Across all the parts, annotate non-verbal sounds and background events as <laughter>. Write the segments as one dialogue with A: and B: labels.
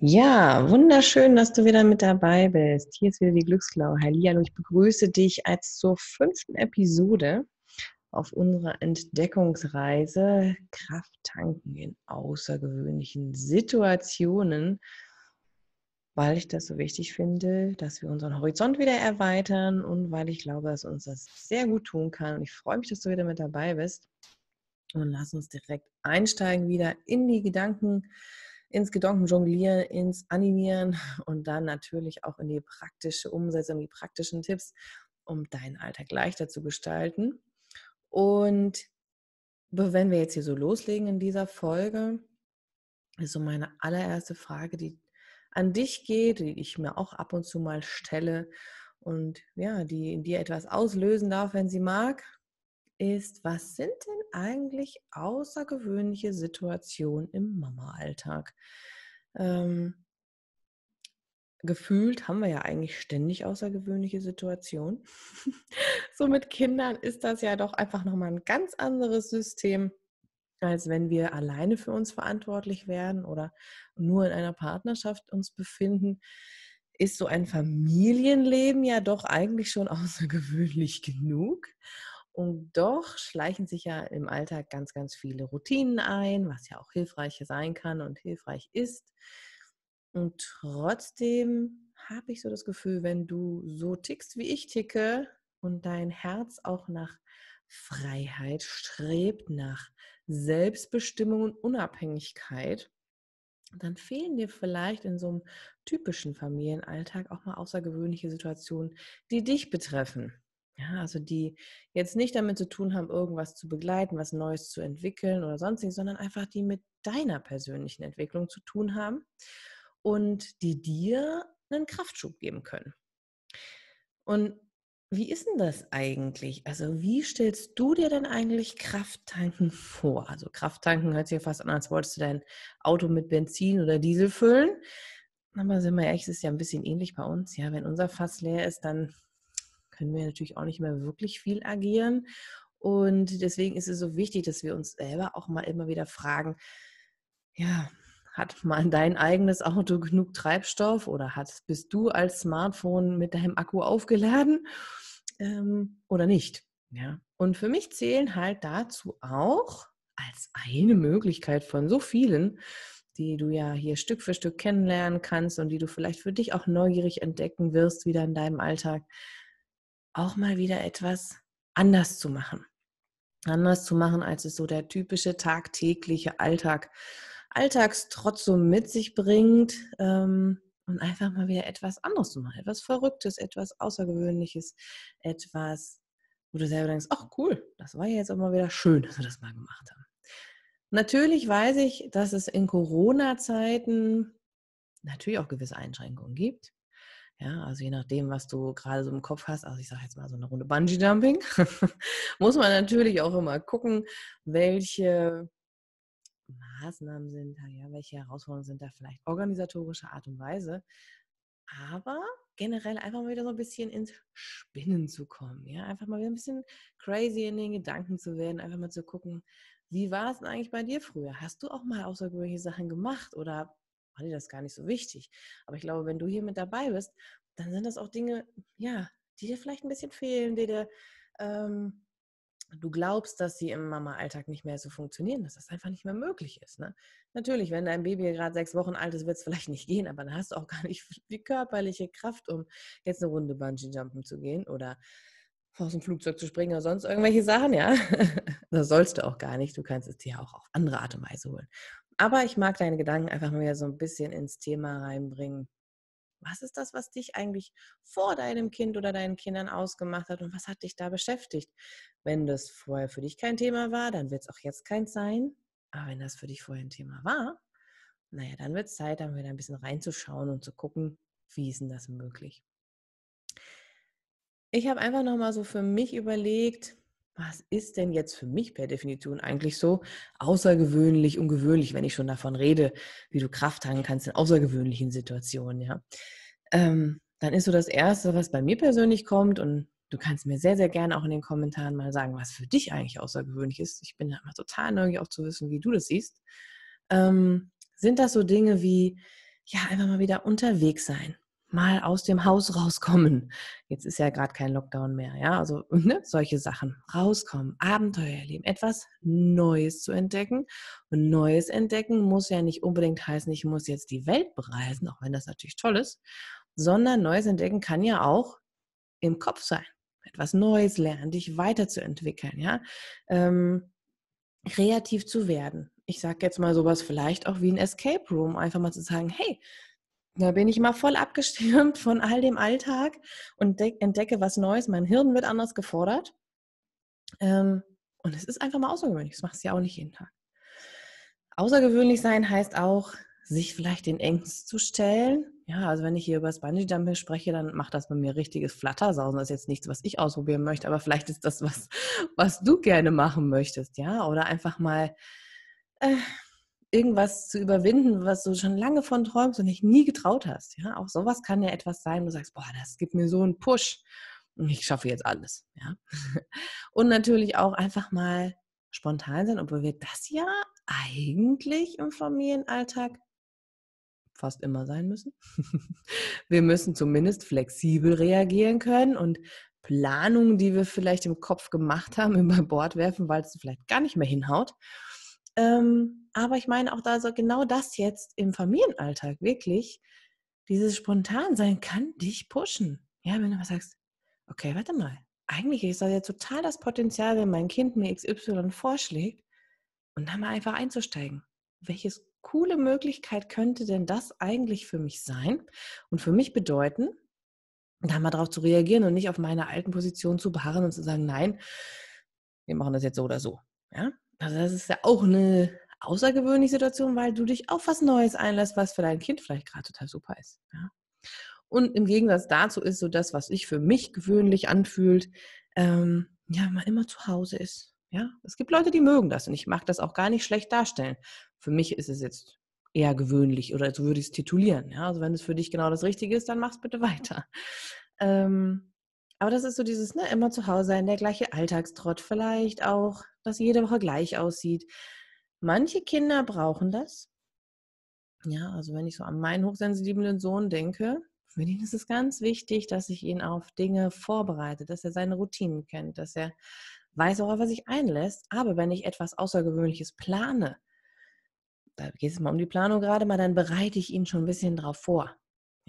A: Ja, wunderschön, dass du wieder mit dabei bist. Hier ist wieder die Glücksglau. Hallihallo, ich begrüße dich als zur fünften Episode auf unserer Entdeckungsreise Kraft tanken in außergewöhnlichen Situationen, weil ich das so wichtig finde, dass wir unseren Horizont wieder erweitern und weil ich glaube, dass uns das sehr gut tun kann. Und ich freue mich, dass du wieder mit dabei bist. Und lass uns direkt einsteigen wieder in die Gedanken ins Gedanken jonglieren, ins Animieren <laughs> und dann natürlich auch in die praktische Umsetzung, die praktischen Tipps, um deinen Alltag leichter zu gestalten. Und wenn wir jetzt hier so loslegen in dieser Folge, ist so meine allererste Frage, die an dich geht, die ich mir auch ab und zu mal stelle und ja, die in dir etwas auslösen darf, wenn sie mag, ist, was sind denn eigentlich außergewöhnliche Situation im Mama-Alltag. Ähm, gefühlt haben wir ja eigentlich ständig außergewöhnliche Situationen. <laughs> so mit Kindern ist das ja doch einfach nochmal ein ganz anderes System, als wenn wir alleine für uns verantwortlich werden oder nur in einer Partnerschaft uns befinden. Ist so ein Familienleben ja doch eigentlich schon <laughs> außergewöhnlich genug. Und doch schleichen sich ja im Alltag ganz, ganz viele Routinen ein, was ja auch hilfreich sein kann und hilfreich ist. Und trotzdem habe ich so das Gefühl, wenn du so tickst, wie ich ticke und dein Herz auch nach Freiheit strebt, nach Selbstbestimmung und Unabhängigkeit, dann fehlen dir vielleicht in so einem typischen Familienalltag auch mal außergewöhnliche Situationen, die dich betreffen. Ja, also die jetzt nicht damit zu tun haben, irgendwas zu begleiten, was Neues zu entwickeln oder sonstiges, sondern einfach die mit deiner persönlichen Entwicklung zu tun haben und die dir einen Kraftschub geben können. Und wie ist denn das eigentlich? Also wie stellst du dir denn eigentlich Krafttanken <laughs> vor? Also Krafttanken hört sich ja fast an, als wolltest du dein Auto mit Benzin oder Diesel füllen. Aber sind wir ehrlich, ist ja ein bisschen ähnlich bei uns. Ja, wenn unser Fass leer ist, dann können wir natürlich auch nicht mehr wirklich viel agieren. Und deswegen ist es so wichtig, dass wir uns selber auch mal immer wieder fragen, ja, hat mal dein eigenes Auto genug Treibstoff oder hat, bist du als Smartphone mit deinem Akku aufgeladen ähm, oder nicht? Ja. Und für mich zählen halt dazu auch als eine Möglichkeit von so vielen, die du ja hier Stück für Stück kennenlernen kannst und die du vielleicht für dich auch neugierig entdecken wirst wieder in deinem Alltag, auch mal wieder etwas anders zu machen. Anders zu machen, als es so der typische tagtägliche Alltag, Alltagstrotz so mit sich bringt. Ähm, und einfach mal wieder etwas anderes zu machen, etwas Verrücktes, etwas Außergewöhnliches, etwas, wo du selber denkst, ach cool, das war ja jetzt auch mal wieder schön, dass wir das mal gemacht haben. Natürlich weiß ich, dass es in Corona-Zeiten natürlich auch gewisse Einschränkungen gibt. Ja, also je nachdem, was du gerade so im Kopf hast, also ich sage jetzt mal so eine Runde Bungee Jumping, <laughs> muss man natürlich auch immer gucken, welche Maßnahmen sind da, ja, welche Herausforderungen sind da vielleicht organisatorischer Art und Weise. Aber generell einfach mal wieder so ein bisschen ins Spinnen zu kommen, ja, einfach mal wieder ein bisschen crazy in den Gedanken zu werden, einfach mal zu gucken, wie war es denn eigentlich bei dir früher? Hast du auch mal außergewöhnliche Sachen gemacht oder war dir das gar nicht so wichtig. Aber ich glaube, wenn du hier mit dabei bist, dann sind das auch Dinge, ja, die dir vielleicht ein bisschen fehlen, die dir, ähm, du glaubst, dass sie im Mama-Alltag nicht mehr so funktionieren, dass das einfach nicht mehr möglich ist. Ne? Natürlich, wenn dein Baby gerade sechs Wochen alt ist, wird es vielleicht nicht gehen, aber dann hast du auch gar nicht <laughs> die körperliche Kraft, um jetzt eine Runde Bungee-Jumpen zu gehen oder aus dem Flugzeug zu springen oder sonst irgendwelche Sachen, ja. <laughs> Das sollst du auch gar nicht. Du kannst es dir auch auf andere Art und Weise holen. Aber ich mag deine Gedanken einfach mal wieder so ein bisschen ins Thema reinbringen. Was ist das, was dich eigentlich vor deinem Kind oder deinen Kindern ausgemacht hat und was hat dich da beschäftigt? Wenn das vorher für dich kein Thema war, dann wird es auch jetzt keins sein. Aber wenn das für dich vorher ein Thema war, naja, dann wird es Zeit, dann wieder ein bisschen reinzuschauen und zu gucken, wie ist denn das möglich? Ich habe einfach nochmal so für mich überlegt, was ist denn jetzt für mich per Definition eigentlich so außergewöhnlich, ungewöhnlich, wenn ich schon davon rede, wie du Kraft tanken kannst in außergewöhnlichen Situationen, ja. Ähm, dann ist so das Erste, was bei mir persönlich kommt und du kannst mir sehr, sehr gerne auch in den Kommentaren mal sagen, was für dich eigentlich außergewöhnlich ist. Ich bin da immer total neugierig auch zu wissen, wie du das siehst. Ähm, sind das so Dinge wie, ja, einfach mal wieder unterwegs sein, mal aus dem Haus <laughs> rauskommen. Jetzt ist ja gerade kein Lockdown mehr, ja, also <laughs> ne? solche Sachen. Rauskommen, Abenteuer erleben, etwas Neues zu entdecken. Und Neues entdecken muss ja nicht unbedingt heißen, ich muss jetzt die Welt bereisen, auch wenn das natürlich toll ist, sondern Neues entdecken kann ja auch im Kopf sein. Etwas Neues lernen, dich weiterzuentwickeln, ja. Ähm, kreativ zu werden. Ich sage jetzt mal sowas vielleicht auch wie ein Escape Room, einfach mal zu sagen, hey, da bin ich mal voll abgestürmt von all dem Alltag und entdecke was Neues. Mein Hirn wird anders gefordert. Ähm, und es ist einfach mal außergewöhnlich. Das machst du ja auch nicht jeden Tag. Außergewöhnlich sein heißt auch, sich vielleicht den Ängsten zu stellen. Ja, also wenn ich hier über das Bungee Jumping spreche, dann macht das bei mir richtiges Flattersausen. Das ist jetzt nichts, was ich ausprobieren möchte, aber vielleicht ist das was, was du gerne machen möchtest. Ja, oder einfach mal äh, irgendwas zu überwinden, was du schon lange von träumst und dich nie getraut hast. Ja, auch sowas kann ja etwas sein, wo du sagst, boah, das gibt mir so einen Push und ich schaffe jetzt alles. Ja, <laughs> und natürlich auch einfach mal spontan sein, obwohl wir das ja eigentlich im Familienalltag fast immer sein müssen. <laughs> wir müssen zumindest flexibel reagieren können und Planungen, die wir vielleicht im Kopf gemacht haben, <laughs> über Bord werfen, weil es vielleicht gar nicht mehr hinhaut. Ähm, aber ich meine auch da so genau das jetzt im Familienalltag wirklich, dieses Spontansein kann dich pushen. Ja, wenn du mal sagst, okay, warte mal, eigentlich ist das ja total das Potenzial, wenn mein Kind mir XY vorschlägt und dann mal einfach einzusteigen. Welches coole Möglichkeit könnte denn das eigentlich für mich sein und für mich bedeuten, da mal drauf zu reagieren und nicht auf meiner alten Position zu beharren und zu sagen, nein, wir machen das jetzt so oder so. Ja? Also das ist ja auch eine außergewöhnliche Situation, weil du dich auf was Neues einlässt, was für dein Kind vielleicht gerade total super ist. Ja? Und im Gegensatz dazu ist so das, was sich für mich gewöhnlich anfühlt, ähm, ja, man immer zu Hause ist. Ja, es gibt Leute, die mögen das und ich mag das auch gar nicht schlecht darstellen. Für mich ist es jetzt eher gewöhnlich oder so würde ich es titulieren. Ja, also wenn es für dich genau das Richtige ist, dann mach es bitte <laughs> weiter. Ähm, aber das ist so dieses, ne, immer zu Hause sein, der gleiche Alltagstrott, vielleicht auch, dass jede Woche gleich aussieht. Manche Kinder brauchen das. Ja, also wenn ich so an meinen hochsensiblen Sohn denke, für ihn ist es ganz wichtig, dass ich ihn auf Dinge vorbereite, dass er seine Routinen kennt, dass er weiß, worauf er sich einlässt. Aber wenn ich etwas Außergewöhnliches plane, da geht es mal um die Planung gerade mal, dann bereite ich ihn schon ein bisschen drauf vor.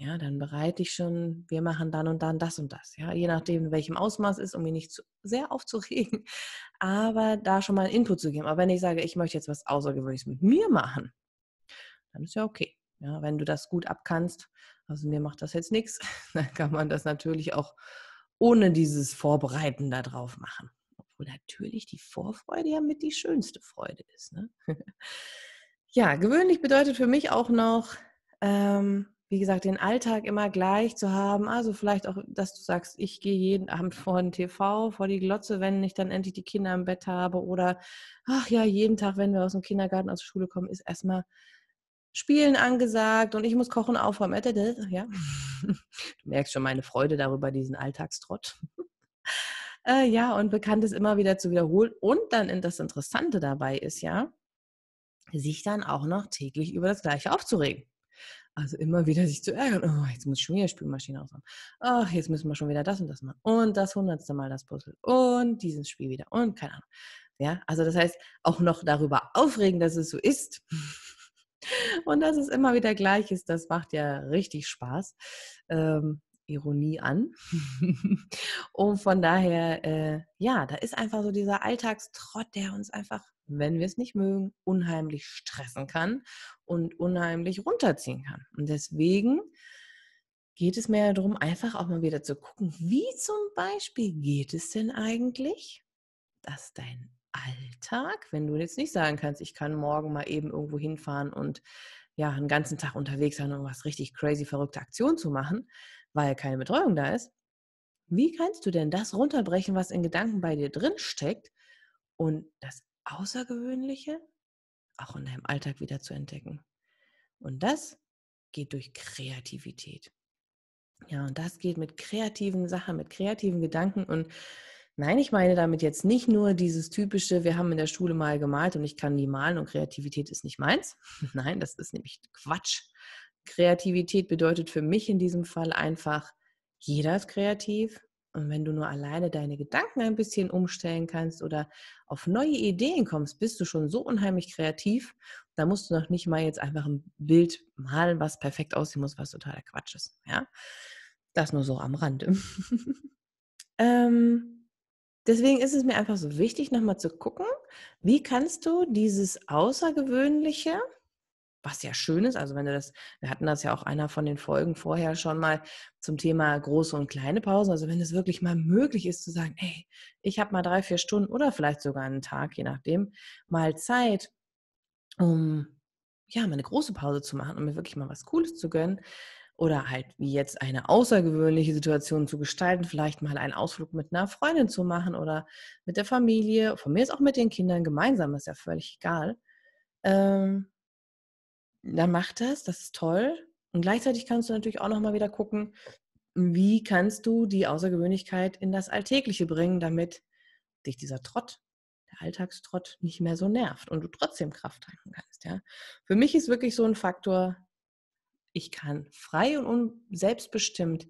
A: Ja, dann bereite ich schon, wir machen dann und dann das und das. Ja, je nachdem, in welchem Ausmaß ist, um mich nicht zu, sehr aufzuregen, <laughs> aber da schon mal einen Input zu geben. Aber wenn ich sage, ich möchte jetzt was Außergewöhnliches mit mir machen, dann ist ja okay. Ja, wenn du das gut abkannst, also mir macht das jetzt nichts, <laughs> dann kann man das natürlich auch ohne dieses Vorbereiten da drauf machen. Obwohl natürlich die Vorfreude ja mit die schönste Freude ist. Ne? <laughs> ja, gewöhnlich bedeutet für mich auch noch, ähm, wie gesagt, den Alltag immer gleich zu haben. Also vielleicht auch, dass du sagst, ich gehe jeden Abend vor den TV, vor die Glotze, wenn ich dann endlich die Kinder im Bett habe. Oder, ach ja, jeden Tag, wenn wir aus dem Kindergarten, aus der Schule kommen, ist erstmal Spielen angesagt und ich muss kochen aufräumen. Ja. Du merkst schon meine Freude darüber, diesen Alltagstrott. äh, ja, und bekannt ist immer wieder zu wiederholen. Und dann das Interessante dabei ist ja, sich dann auch noch täglich über das Gleiche aufzuregen. Also immer wieder sich zu ärgern, oh, jetzt muss ich schon wieder Spülmaschine ausmachen. Ach, jetzt müssen wir schon wieder das und das machen. Und das hundertste Mal das Puzzle. Und dieses Spiel wieder. Und keine Ahnung. Ja, also das heißt, auch noch darüber aufregen, dass es so ist. <laughs> Und dass es immer wieder gleich ist, das macht ja richtig Spaß. Ähm, Ironie an. <laughs> und von daher, äh, ja, da ist einfach so dieser Alltagstrott, der uns einfach wenn wir es nicht mögen, unheimlich stressen kann und unheimlich runterziehen kann. Und deswegen geht es mehr darum, einfach auch mal wieder zu gucken, wie zum Beispiel geht es denn eigentlich, dass dein Alltag, wenn du jetzt nicht sagen kannst, ich kann morgen mal eben irgendwo hinfahren und ja, einen ganzen Tag unterwegs sein, um was richtig crazy verrückte Aktion zu machen, weil keine Betreuung da ist. Wie kannst du denn das runterbrechen, was in Gedanken bei dir drin steckt und das Außergewöhnliche auch in deinem Alltag wieder zu entdecken. Und das geht durch Kreativität. Ja, und das geht mit kreativen Sachen, mit kreativen Gedanken. Und nein, ich meine damit jetzt nicht nur dieses typische, wir haben in der Schule mal gemalt und ich kann nie malen und Kreativität ist nicht meins. <laughs> Nein, das ist nämlich Quatsch. Kreativität bedeutet für mich in diesem Fall einfach, jeder ist kreativ, und wenn du nur alleine deine Gedanken ein bisschen umstellen kannst oder auf neue Ideen kommst, bist du schon so unheimlich kreativ. Da musst du noch nicht mal jetzt einfach ein Bild malen, was perfekt aussehen muss, was totaler Quatsch ist. Ja, das nur so am Rande. <laughs> ähm, deswegen ist es mir einfach so wichtig, nochmal zu gucken, wie kannst du dieses Außergewöhnliche was ja schön ist. Also wenn du das, wir hatten das ja auch einer von den Folgen vorher schon mal zum Thema große und kleine Pausen. Also wenn es wirklich mal möglich ist zu sagen, hey, ich habe mal drei, vier Stunden oder vielleicht sogar einen Tag, je nachdem, mal Zeit, um ja, mal eine große Pause zu machen um mir wirklich mal was Cooles zu gönnen. Oder halt wie jetzt eine außergewöhnliche Situation zu gestalten, vielleicht mal einen Ausflug mit einer Freundin zu machen oder mit der Familie, von mir ist auch mit den Kindern gemeinsam, ist ja völlig egal. Ähm, dann mach das, das ist toll. Und gleichzeitig kannst du natürlich auch nochmal wieder gucken, wie kannst du die Außergewöhnlichkeit in das Alltägliche bringen, damit dich dieser Trott, der Alltagstrott, nicht mehr so nervt und du trotzdem Kraft tanken kannst. Ja? Für mich ist wirklich so ein Faktor, ich kann frei und selbstbestimmt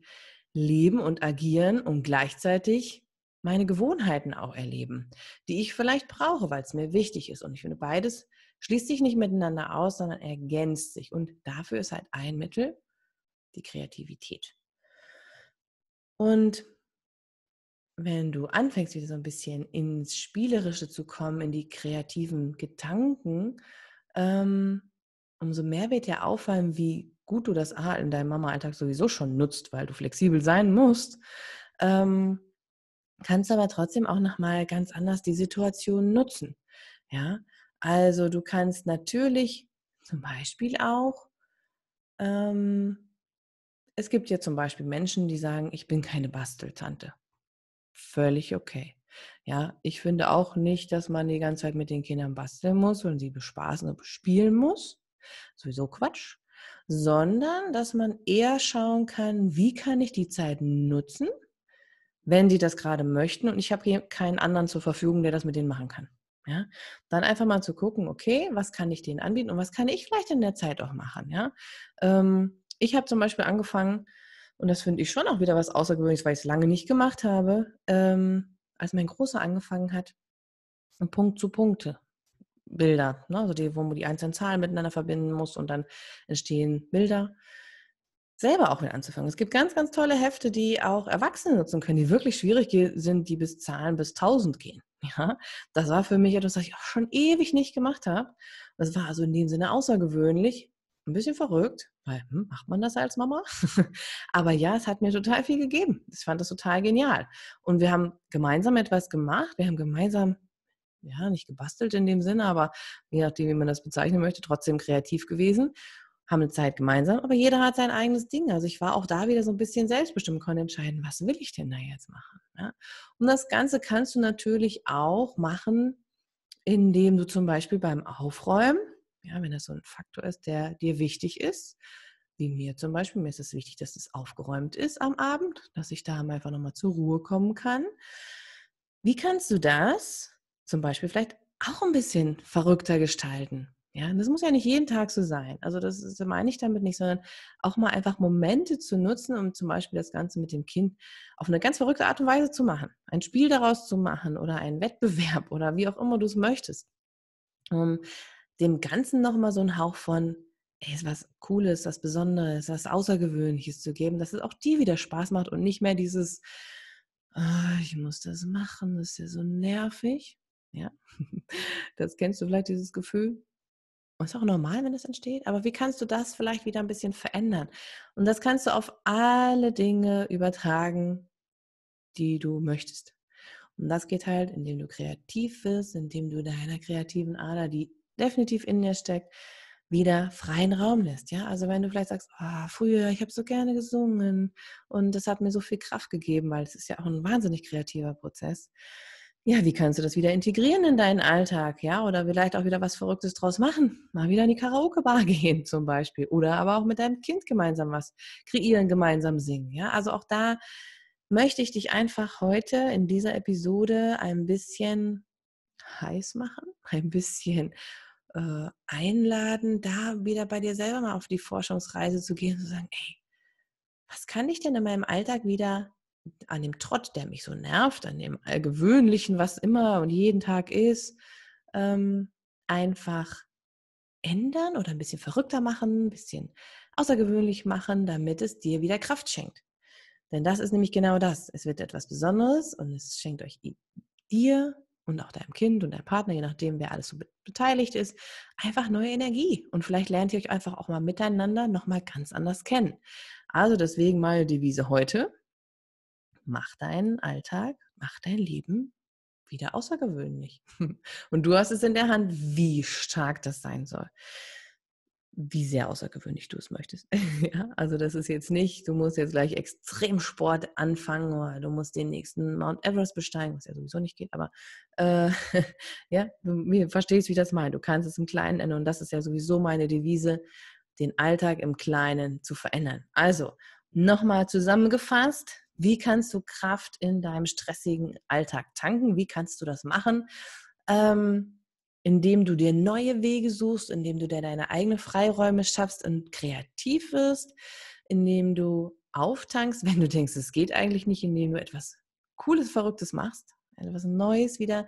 A: leben und agieren und gleichzeitig meine Gewohnheiten auch erleben, die ich vielleicht brauche, weil es mir wichtig ist. Und ich finde, beides schließt sich nicht miteinander aus, sondern ergänzt sich. Und dafür ist halt ein Mittel die Kreativität. Und wenn du anfängst, wieder so ein bisschen ins Spielerische zu kommen, in die kreativen Gedanken, ähm, umso mehr wird dir auffallen, wie gut du das in deinem Mama-Alltag sowieso schon nutzt, weil du flexibel sein musst. Ähm, kannst aber trotzdem auch nochmal ganz anders die Situation nutzen. Ja, also du kannst natürlich zum Beispiel auch, ähm, es gibt ja zum Beispiel Menschen, die sagen, ich bin keine Basteltante. Völlig okay. Ja, ich finde auch nicht, dass man die ganze Zeit mit den Kindern basteln muss und sie bespaßen und spielen muss. Sowieso Quatsch. Sondern, dass man eher schauen kann, wie kann ich die Zeit nutzen, wenn sie das gerade möchten und ich habe keinen anderen zur Verfügung, der das mit denen machen kann. Ja? Dann einfach mal zu gucken, okay, was kann ich denen anbieten und was kann ich vielleicht in der Zeit auch machen. Ja? Ähm, ich habe zum Beispiel angefangen, und das finde ich schon auch wieder was Außergewöhnliches, weil ich es lange nicht gemacht habe, ähm, als mein Großer angefangen hat, Punkt zu Punkte. Bilder, ne? also die, wo man die einzelnen Zahlen miteinander verbinden muss und dann entstehen Bilder selber auch mit anzufangen. Es gibt ganz, ganz tolle Hefte, die auch Erwachsene nutzen können, die wirklich schwierig sind, die bis Zahlen bis 1000 gehen. Ja, das war für mich etwas, was ich auch schon ewig nicht gemacht habe. Das war also in dem Sinne außergewöhnlich, ein bisschen verrückt, weil hm, macht man das als Mama? <laughs> Aber ja, es hat mir total viel gegeben. Ich fand das total genial. Und wir haben gemeinsam etwas gemacht. Wir haben gemeinsam ja, nicht gebastelt in dem Sinne, aber je nachdem, wie man das bezeichnen möchte, trotzdem kreativ gewesen haben eine Zeit gemeinsam, aber jeder hat sein eigenes Ding. Also ich war auch da wieder so ein bisschen selbstbestimmt, konnte entscheiden, was will ich denn da jetzt machen. Ja? Ne? Und das Ganze kannst du natürlich auch machen, indem du zum Beispiel beim Aufräumen, ja, wenn das so ein Faktor ist, der dir wichtig ist, wie mir zum Beispiel, mir ist es wichtig, dass es aufgeräumt ist am Abend, dass ich da einfach nochmal zur Ruhe kommen kann. Wie kannst du das zum Beispiel vielleicht auch ein bisschen verrückter gestalten? Ja, und das muss ja nicht jeden Tag so sein. Also das, das meine ich damit nicht, sondern auch mal einfach Momente zu nutzen, um zum Beispiel das Ganze mit dem Kind auf eine ganz verrückte Art und Weise zu machen. Ein Spiel daraus zu machen oder einen Wettbewerb oder wie auch immer du es möchtest. Um dem Ganzen nochmal so einen Hauch von, ey, ist was Cooles, was Besonderes, was Außergewöhnliches zu geben, dass es auch dir wieder Spaß macht und nicht mehr dieses, oh, ich muss das machen, das ist ja so nervig. Ja, <laughs> das kennst du vielleicht, dieses Gefühl ist auch normal, wenn das entsteht, aber wie kannst du das vielleicht wieder ein bisschen verändern? Und das kannst du auf alle Dinge übertragen, die du möchtest. Und das geht halt, indem du kreativ wirst, indem du deiner kreativen Ader, die definitiv in dir steckt, wieder freien Raum lässt. Ja, also wenn du vielleicht sagst, oh, früher, ich habe so gerne gesungen und das hat mir so viel Kraft gegeben, weil es ist ja auch ein wahnsinnig kreativer Prozess ja, wie kannst du das wieder integrieren in deinen Alltag? Ja, oder vielleicht auch wieder was Verrücktes draus machen. Mal wieder in die Karaoke-Bar <laughs> gehen zum Beispiel. Oder aber auch mit deinem Kind gemeinsam was kreieren, gemeinsam singen. Ja, also auch da möchte ich dich einfach heute in dieser Episode ein bisschen heiß machen, <laughs> ein bisschen äh, einladen, da wieder bei dir selber mal auf die Forschungsreise zu gehen und zu sagen, ey, was kann ich denn in meinem Alltag wieder an dem Trott, der mich so nervt, an dem Allgewöhnlichen, was immer und jeden Tag ist, ähm, einfach ändern oder ein bisschen verrückter machen, ein bisschen außergewöhnlich machen, damit es dir wieder Kraft schenkt. Denn das ist nämlich genau das. Es wird etwas Besonderes und es schenkt euch dir und auch deinem Kind und deinem Partner, je nachdem, wer alles so beteiligt ist, einfach neue Energie. Und vielleicht lernt ihr euch einfach auch mal miteinander nochmal ganz anders kennen. Also deswegen meine Devise heute mach deinen Alltag, mach dein Leben wieder außergewöhnlich. <laughs> Und du hast es in der Hand, wie stark das sein soll. Wie sehr außergewöhnlich du es möchtest. <laughs> ja, also das ist jetzt nicht, du musst jetzt gleich Extremsport anfangen oder du musst den nächsten Mount Everest besteigen, was ja sowieso nicht geht, aber äh, <laughs> ja, du verstehst, wie ich das meine. Du kannst es im Kleinen ändern und das ist ja sowieso meine Devise, den Alltag im Kleinen zu verändern. Also, nochmal zusammengefasst, wie kannst du Kraft in deinem stressigen Alltag tanken? Wie kannst du das machen? Ähm, indem du dir neue Wege suchst, indem du dir deine eigenen Freiräume schaffst und kreativ wirst, indem du auftankst, <laughs> wenn du denkst, es geht eigentlich nicht, indem du etwas Cooles, Verrücktes machst, etwas Neues wieder,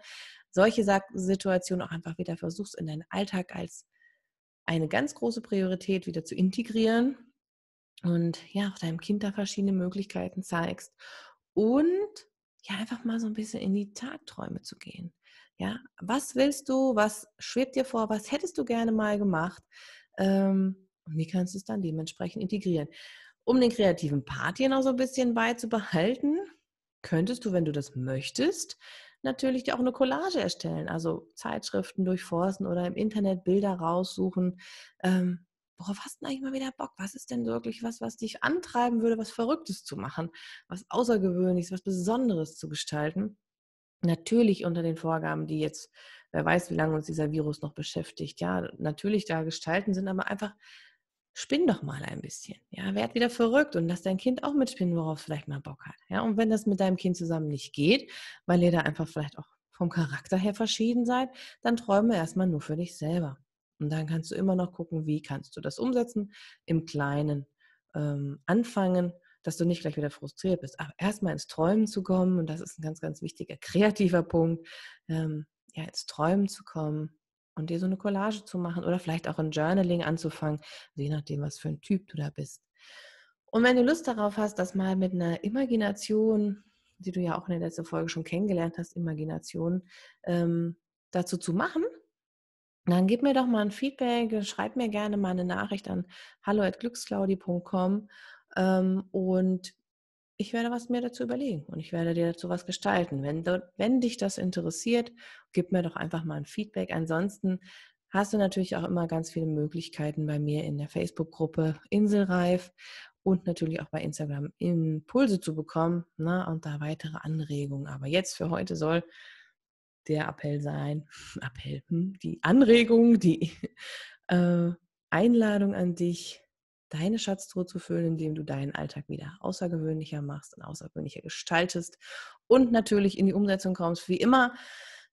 A: solche Situationen auch einfach wieder versuchst, in deinen Alltag als eine ganz große Priorität wieder zu integrieren und ja, auch deinem Kind da verschiedene Möglichkeiten zeigst und ja, einfach mal so ein bisschen in die Tagträume zu gehen. Ja, was willst du? Was schwebt dir vor? Was hättest du gerne mal gemacht? Ähm, und wie kannst du es dann dementsprechend integrieren? Um den kreativen Part hier noch so ein bisschen beizubehalten, könntest du, wenn du das möchtest, natürlich dir auch eine Collage erstellen. Also Zeitschriften durchforsten oder im Internet Bilder raussuchen. Ähm, worauf hast du eigentlich mal wieder Bock? Was ist denn wirklich was, was dich antreiben würde, was Verrücktes zu machen, was Außergewöhnliches, was Besonderes zu gestalten? Natürlich unter den Vorgaben, die jetzt, wer weiß, wie lange uns dieser Virus noch beschäftigt, ja, natürlich da gestalten sind, aber einfach spinn doch mal ein bisschen. Ja, werd wieder verrückt und lass dein Kind auch mitspinnen, worauf es vielleicht mal Bock hat. Ja, und wenn das mit deinem Kind zusammen nicht geht, weil ihr da einfach vielleicht auch vom Charakter her verschieden seid, dann träume erstmal nur für dich selber. Und dann kannst du immer noch gucken, wie kannst du das umsetzen, im Kleinen ähm, anfangen, dass du nicht gleich wieder frustriert bist. Aber erstmal ins Träumen zu kommen, und das ist ein ganz, ganz wichtiger kreativer Punkt, ähm, ja, ins Träumen zu kommen und dir so eine Collage zu machen oder vielleicht auch ein Journaling anzufangen, je nachdem, was für ein Typ du da bist. Und wenn du Lust darauf hast, das mal mit einer Imagination, die du ja auch in der letzten Folge schon kennengelernt hast, Imagination, ähm, dazu zu machen, dann gib mir doch mal ein Feedback, äh, schreib mir gerne mal eine Nachricht an hallo.glücksclaudi.com ähm, und ich werde was mir dazu überlegen und ich werde dir dazu was gestalten. Wenn, du, wenn dich das interessiert, gib mir doch einfach mal ein Feedback. Ansonsten hast du natürlich auch immer ganz viele Möglichkeiten bei mir in der Facebook-Gruppe Inselreif und natürlich auch bei Instagram Impulse zu bekommen ne, und da weitere Anregungen. Aber jetzt für heute soll der Appell sein, <laughs> Appell, hm, die Anregung, die <laughs> äh, Einladung an dich, deine Schatztruhe zu füllen, indem du deinen Alltag wieder außergewöhnlicher machst und außergewöhnlicher gestaltest und natürlich in die Umsetzung kommst, wie immer,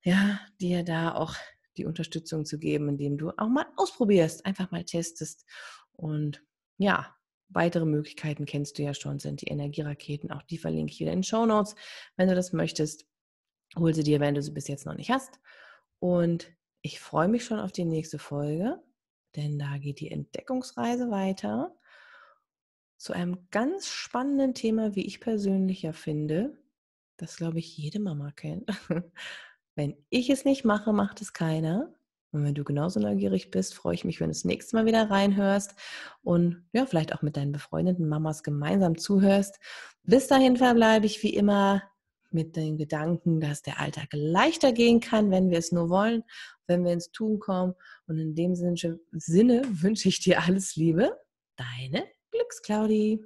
A: ja, dir da auch die Unterstützung zu geben, indem du auch mal ausprobierst, einfach mal testest und ja, Weitere Möglichkeiten kennst du ja schon, sind die Energieraketen. Auch die verlinke ich wieder in den Show Notes, wenn du das möchtest. Hol sie dir, wenn du sie bis jetzt noch nicht hast. Und ich freue mich schon auf die nächste Folge, denn da geht die Entdeckungsreise weiter zu einem ganz spannenden Thema, wie ich persönlich ja finde, das glaube ich jede Mama kennt. <laughs> wenn ich es nicht mache, macht es keiner. Und wenn du genauso neugierig bist, freue ich mich, wenn du das nächste Mal wieder reinhörst und ja, vielleicht auch mit deinen befreundeten Mamas gemeinsam zuhörst. Bis dahin verbleibe ich wie immer mit dem Gedanken, dass der Alltag leichter gehen kann, wenn wir es nur wollen, wenn wir ins Tun kommen. Und in dem Sinne wünsche ich dir alles Liebe. Deine Glücksklaudi.